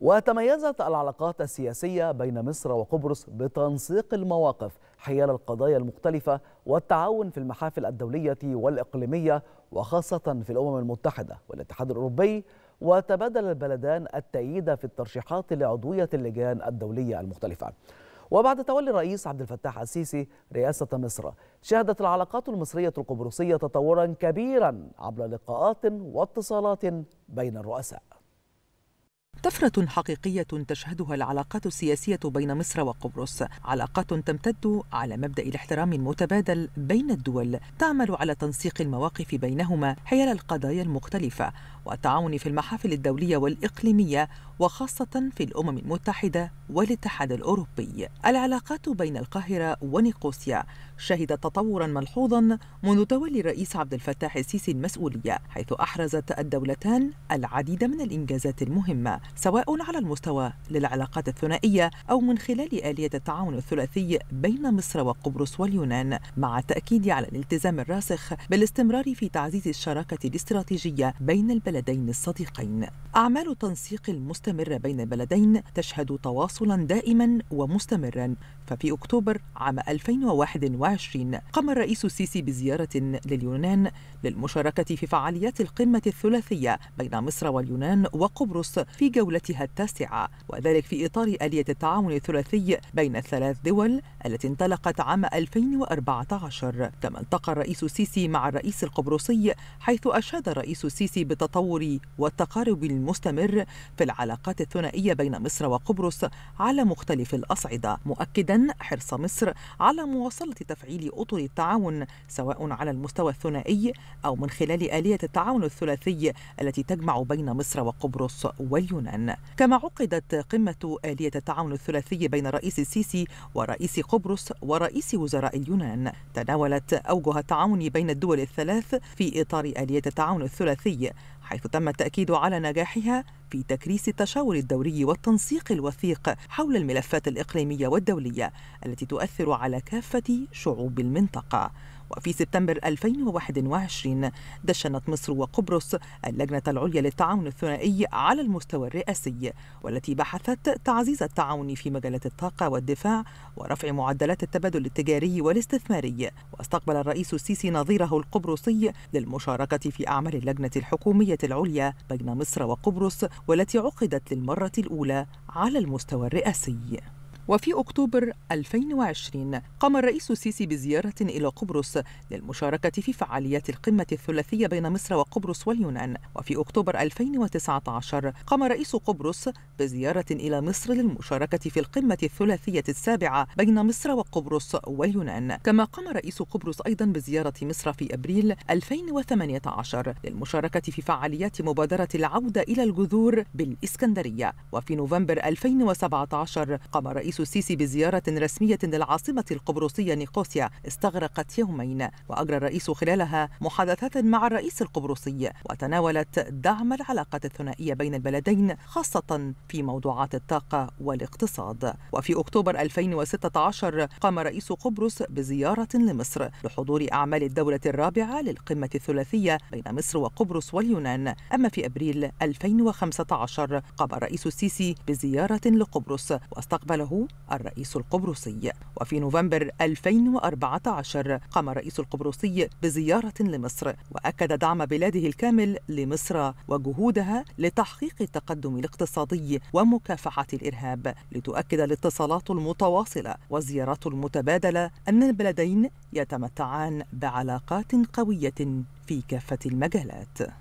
وتميزت العلاقات السياسية بين مصر وقبرص بتنسيق المواقف حيال القضايا المختلفة والتعاون في المحافل الدولية والإقليمية وخاصة في الأمم المتحدة والاتحاد الأوروبي وتبادل البلدان التأييد في الترشيحات لعضوية اللجان الدولية المختلفة وبعد تولي الرئيس عبد الفتاح السيسي رئاسة مصر شهدت العلاقات المصرية القبرصية تطورا كبيرا عبر لقاءات واتصالات بين الرؤساء طفرة حقيقية تشهدها العلاقات السياسية بين مصر وقبرص، علاقات تمتد على مبدأ الاحترام المتبادل بين الدول، تعمل على تنسيق المواقف بينهما حيال القضايا المختلفة، والتعاون في المحافل الدولية والإقليمية وخاصة في الأمم المتحدة والاتحاد الأوروبي. العلاقات بين القاهرة ونيقوسيا شهدت تطورا ملحوظا منذ تولي الرئيس عبد الفتاح السيسي المسؤولية، حيث أحرزت الدولتان العديد من الإنجازات المهمة، سواء على المستوى للعلاقات الثنائية أو من خلال آلية التعاون الثلاثي بين مصر وقبرص واليونان، مع التأكيد على الالتزام الراسخ بالاستمرار في تعزيز الشراكة الاستراتيجية بين البلدين. البلدين الصديقين أعمال التنسيق المستمرة بين البلدين تشهد تواصلا دائما ومستمرا ففي أكتوبر عام 2021 قام الرئيس السيسي بزيارة لليونان للمشاركة في فعاليات القمة الثلاثية بين مصر واليونان وقبرص في جولتها التاسعة وذلك في إطار آلية التعاون الثلاثي بين الثلاث دول التي انطلقت عام 2014 كما التقى الرئيس السيسي مع الرئيس القبرصي حيث أشاد الرئيس السيسي بتطور التطور والتقارب المستمر في العلاقات الثنائية بين مصر وقبرص على مختلف الأصعدة مؤكدا حرص مصر على مواصلة تفعيل أطر التعاون سواء على المستوى الثنائي أو من خلال آلية التعاون الثلاثي التي تجمع بين مصر وقبرص واليونان كما عقدت قمة آلية التعاون الثلاثي بين الرئيس السيسي ورئيس قبرص ورئيس وزراء اليونان تناولت أوجه التعاون بين الدول الثلاث في إطار آلية التعاون الثلاثي حيث تم التأكيد على نجاحها في تكريس التشاور الدوري والتنسيق الوثيق حول الملفات الإقليمية والدولية التي تؤثر على كافة شعوب المنطقة وفي سبتمبر 2021 دشنت مصر وقبرص اللجنة العليا للتعاون الثنائي على المستوى الرئاسي والتي بحثت تعزيز التعاون في مجالات الطاقة والدفاع ورفع معدلات التبادل التجاري والاستثماري واستقبل الرئيس السيسي نظيره القبرصي للمشاركة في أعمال اللجنة الحكومية العليا بين مصر وقبرص والتي عقدت للمرة الأولى على المستوى الرئاسي وفي أكتوبر 2020 قام الرئيس السيسي بزيارة إلى قبرص للمشاركة في فعاليات القمة الثلاثية بين مصر وقبرص واليونان وفي أكتوبر 2019 قام رئيس قبرص بزيارة إلى مصر للمشاركة في القمة الثلاثية السابعة بين مصر وقبرص واليونان كما قام رئيس قبرص أيضا بزيارة مصر في أبريل 2018 للمشاركة في فعاليات مبادرة العودة إلى الجذور بالإسكندرية وفي نوفمبر 2017 قام رئيس السيسي بزيارة رسمية للعاصمة القبرصية نيقوسيا استغرقت يومين وأجرى الرئيس خلالها محادثات مع الرئيس القبرصي وتناولت دعم العلاقات الثنائية بين البلدين خاصة في موضوعات الطاقة والاقتصاد وفي أكتوبر 2016 قام رئيس قبرص بزيارة لمصر لحضور أعمال الدولة الرابعة للقمة الثلاثية بين مصر وقبرص واليونان أما في أبريل 2015 قام الرئيس السيسي بزيارة لقبرص واستقبله الرئيس القبرصي وفي نوفمبر 2014 قام الرئيس القبرصي بزيارة لمصر وأكد دعم بلاده الكامل لمصر وجهودها لتحقيق التقدم الاقتصادي ومكافحة الإرهاب لتؤكد الاتصالات المتواصلة والزيارات المتبادلة أن البلدين يتمتعان بعلاقات قوية في كافة المجالات